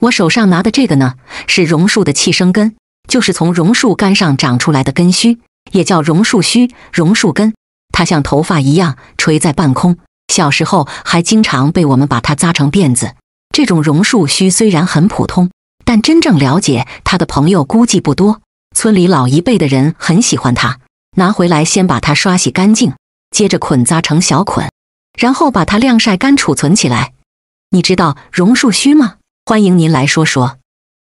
我手上拿的这个呢，是榕树的气生根，就是从榕树干上长出来的根须，也叫榕树须、榕树根。它像头发一样垂在半空，小时候还经常被我们把它扎成辫子。这种榕树须虽然很普通，但真正了解它的朋友估计不多。村里老一辈的人很喜欢它，拿回来先把它刷洗干净，接着捆扎成小捆，然后把它晾晒干储存起来。你知道榕树须吗？欢迎您来说说。